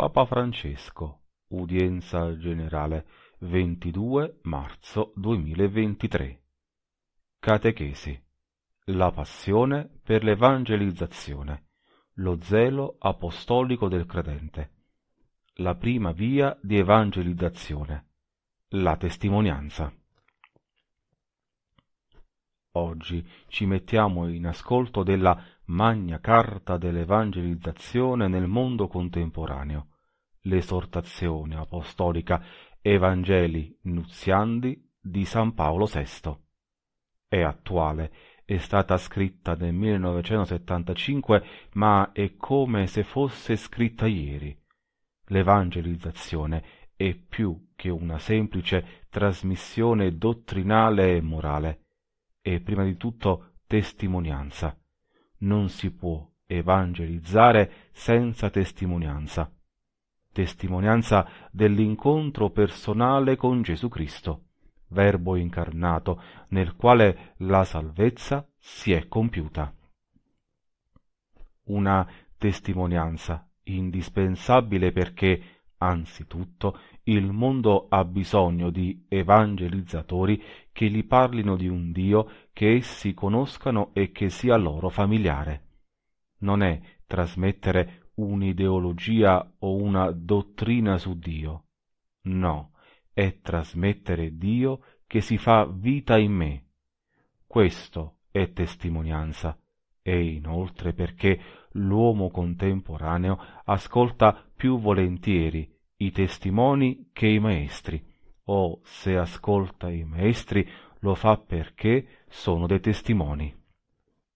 Papa Francesco, udienza generale 22 marzo 2023. Catechesi. La passione per l'evangelizzazione. Lo zelo apostolico del credente. La prima via di evangelizzazione. La testimonianza. Oggi ci mettiamo in ascolto della Magna Carta dell'Evangelizzazione nel mondo contemporaneo, l'esortazione apostolica Evangelii Nuziandi di San Paolo VI. È attuale, è stata scritta nel 1975, ma è come se fosse scritta ieri. L'evangelizzazione è più che una semplice trasmissione dottrinale e morale, è prima di tutto testimonianza. Non si può evangelizzare senza testimonianza testimonianza dell'incontro personale con Gesù Cristo, Verbo incarnato, nel quale la salvezza si è compiuta. Una testimonianza indispensabile perché, anzitutto, il mondo ha bisogno di evangelizzatori che gli parlino di un Dio che essi conoscano e che sia loro familiare. Non è trasmettere un'ideologia o una dottrina su Dio. No, è trasmettere Dio che si fa vita in me. Questo è testimonianza e inoltre perché l'uomo contemporaneo ascolta più volentieri i testimoni che i maestri, o se ascolta i maestri lo fa perché sono dei testimoni.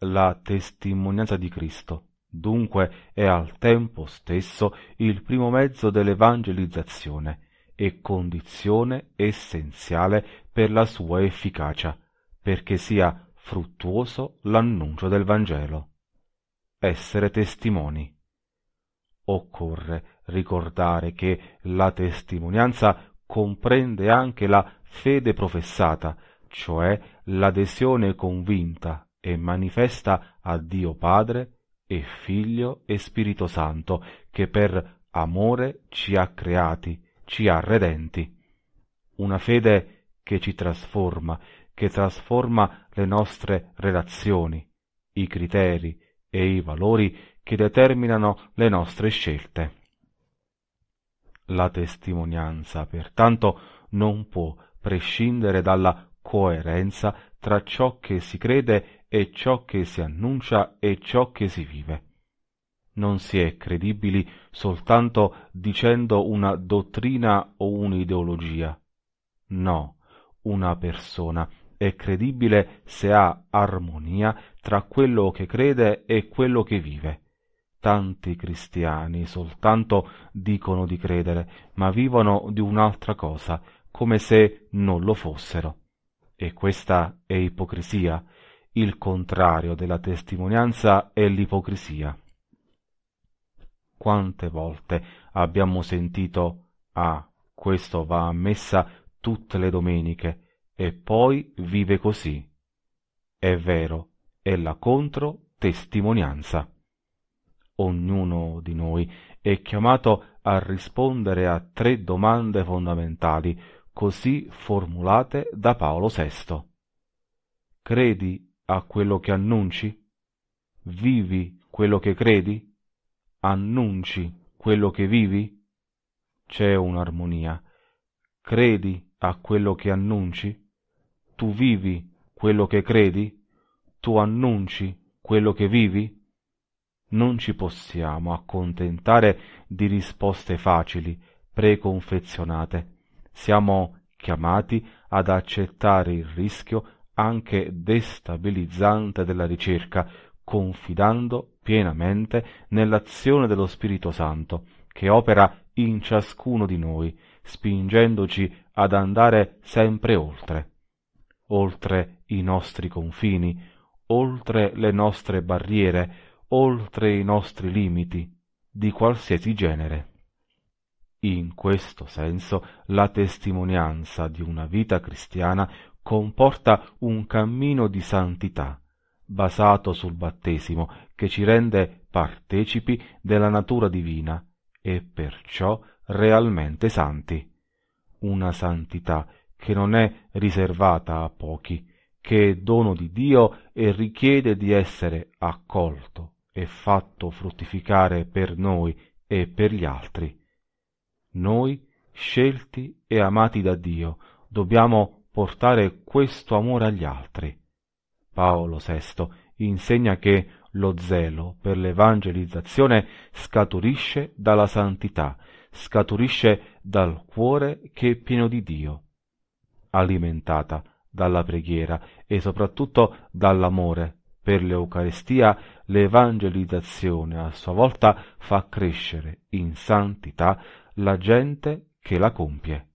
La testimonianza di Cristo Dunque è al tempo stesso il primo mezzo dell'evangelizzazione e condizione essenziale per la sua efficacia, perché sia fruttuoso l'annuncio del Vangelo. Essere testimoni. Occorre ricordare che la testimonianza comprende anche la fede professata, cioè l'adesione convinta e manifesta a Dio Padre e Figlio e Spirito Santo, che per amore ci ha creati, ci ha redenti. Una fede che ci trasforma, che trasforma le nostre relazioni, i criteri e i valori che determinano le nostre scelte. La testimonianza, pertanto, non può prescindere dalla coerenza tra ciò che si crede e è ciò che si annuncia e ciò che si vive. Non si è credibili soltanto dicendo una dottrina o un'ideologia. No, una persona è credibile se ha armonia tra quello che crede e quello che vive. Tanti cristiani soltanto dicono di credere, ma vivono di un'altra cosa, come se non lo fossero. E questa è ipocrisia, il contrario della testimonianza è l'ipocrisia. Quante volte abbiamo sentito Ah, questo va a messa tutte le domeniche e poi vive così. È vero, è la contro controtestimonianza. Ognuno di noi è chiamato a rispondere a tre domande fondamentali così formulate da Paolo VI. Credi a quello che annunci? Vivi quello che credi? Annunci quello che vivi? C'è un'armonia. Credi a quello che annunci? Tu vivi quello che credi? Tu annunci quello che vivi? Non ci possiamo accontentare di risposte facili, preconfezionate. Siamo chiamati ad accettare il rischio anche destabilizzante della ricerca, confidando pienamente nell'azione dello Spirito Santo, che opera in ciascuno di noi, spingendoci ad andare sempre oltre, oltre i nostri confini, oltre le nostre barriere, oltre i nostri limiti, di qualsiasi genere. In questo senso la testimonianza di una vita cristiana comporta un cammino di santità, basato sul battesimo, che ci rende partecipi della natura divina e perciò realmente santi. Una santità che non è riservata a pochi, che è dono di Dio e richiede di essere accolto e fatto fruttificare per noi e per gli altri. Noi, scelti e amati da Dio, dobbiamo portare questo amore agli altri. Paolo VI insegna che lo zelo per l'evangelizzazione scaturisce dalla santità, scaturisce dal cuore che è pieno di Dio, alimentata dalla preghiera e soprattutto dall'amore per l'Eucarestia, l'evangelizzazione a sua volta fa crescere in santità la gente che la compie.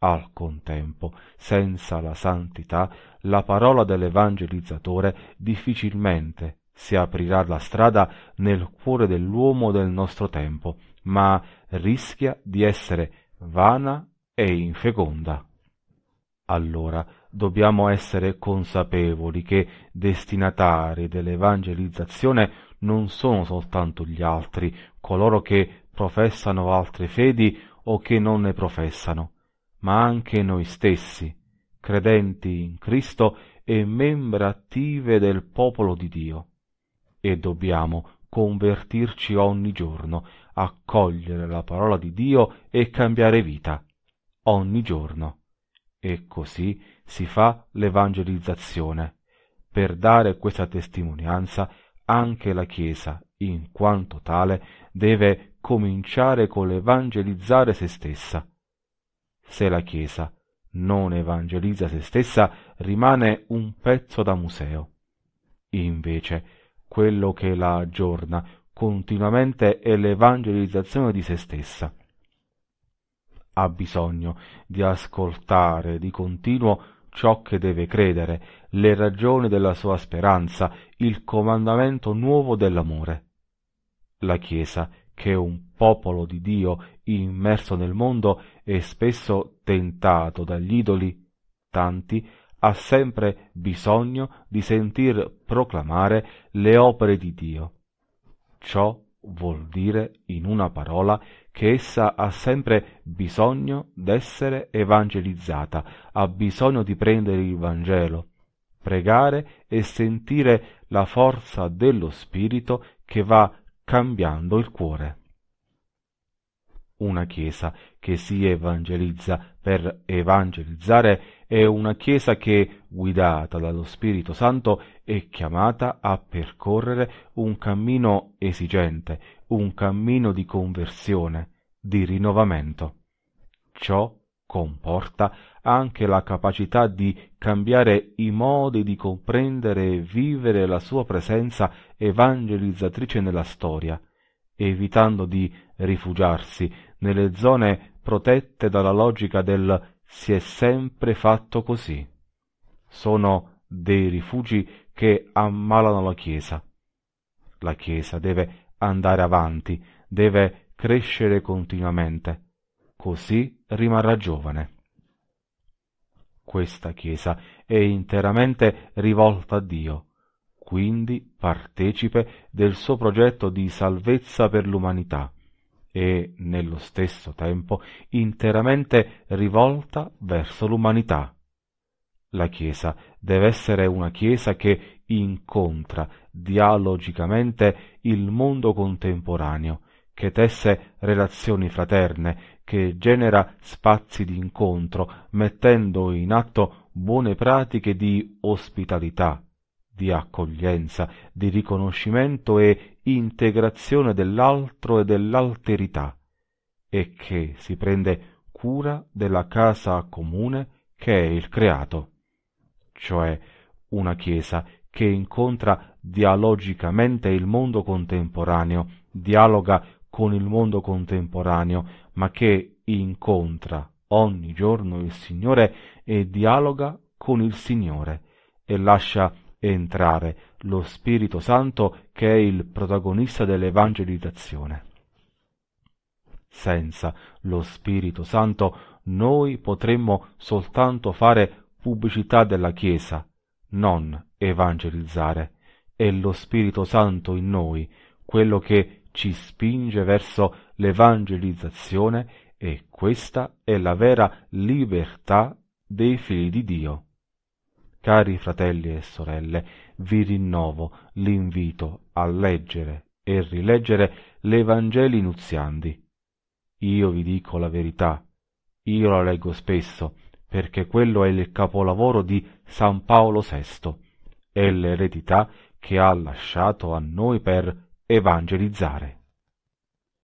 Al contempo, senza la santità, la parola dell'evangelizzatore difficilmente si aprirà la strada nel cuore dell'uomo del nostro tempo, ma rischia di essere vana e infeconda. Allora dobbiamo essere consapevoli che destinatari dell'evangelizzazione non sono soltanto gli altri, coloro che professano altre fedi o che non ne professano, ma anche noi stessi, credenti in Cristo e membra attive del popolo di Dio. E dobbiamo convertirci ogni giorno, accogliere la parola di Dio e cambiare vita, ogni giorno. E così si fa l'evangelizzazione, per dare questa testimonianza anche la Chiesa, in quanto tale, deve cominciare con l'evangelizzare se stessa, se la Chiesa non evangelizza se stessa, rimane un pezzo da museo. Invece, quello che la aggiorna continuamente è l'evangelizzazione di se stessa. Ha bisogno di ascoltare di continuo ciò che deve credere, le ragioni della sua speranza, il comandamento nuovo dell'amore. La Chiesa che un popolo di Dio immerso nel mondo e spesso tentato dagli idoli tanti ha sempre bisogno di sentir proclamare le opere di Dio. Ciò vuol dire, in una parola, che essa ha sempre bisogno d'essere evangelizzata, ha bisogno di prendere il Vangelo, pregare e sentire la forza dello Spirito che va cambiando il cuore. Una chiesa che si evangelizza per evangelizzare è una chiesa che, guidata dallo Spirito Santo, è chiamata a percorrere un cammino esigente, un cammino di conversione, di rinnovamento. Ciò comporta anche la capacità di cambiare i modi di comprendere e vivere la sua presenza evangelizzatrice nella storia, evitando di rifugiarsi nelle zone protette dalla logica del si è sempre fatto così. Sono dei rifugi che ammalano la Chiesa. La Chiesa deve andare avanti, deve crescere continuamente così rimarrà giovane. Questa Chiesa è interamente rivolta a Dio, quindi partecipe del suo progetto di salvezza per l'umanità e nello stesso tempo interamente rivolta verso l'umanità. La Chiesa deve essere una Chiesa che incontra dialogicamente il mondo contemporaneo che tesse relazioni fraterne, che genera spazi di incontro, mettendo in atto buone pratiche di ospitalità, di accoglienza, di riconoscimento e integrazione dell'altro e dell'alterità, e che si prende cura della casa comune che è il creato, cioè una Chiesa che incontra dialogicamente il mondo contemporaneo, dialoga con il mondo contemporaneo, ma che incontra ogni giorno il Signore e dialoga con il Signore e lascia entrare lo Spirito Santo che è il protagonista dell'evangelizzazione. Senza lo Spirito Santo noi potremmo soltanto fare pubblicità della Chiesa, non evangelizzare. È lo Spirito Santo in noi quello che ci spinge verso l'evangelizzazione e questa è la vera libertà dei figli di Dio. Cari fratelli e sorelle, vi rinnovo l'invito a leggere e rileggere l'Evangeli nuziandi. Io vi dico la verità, io la leggo spesso, perché quello è il capolavoro di San Paolo VI, è l'eredità che ha lasciato a noi per evangelizzare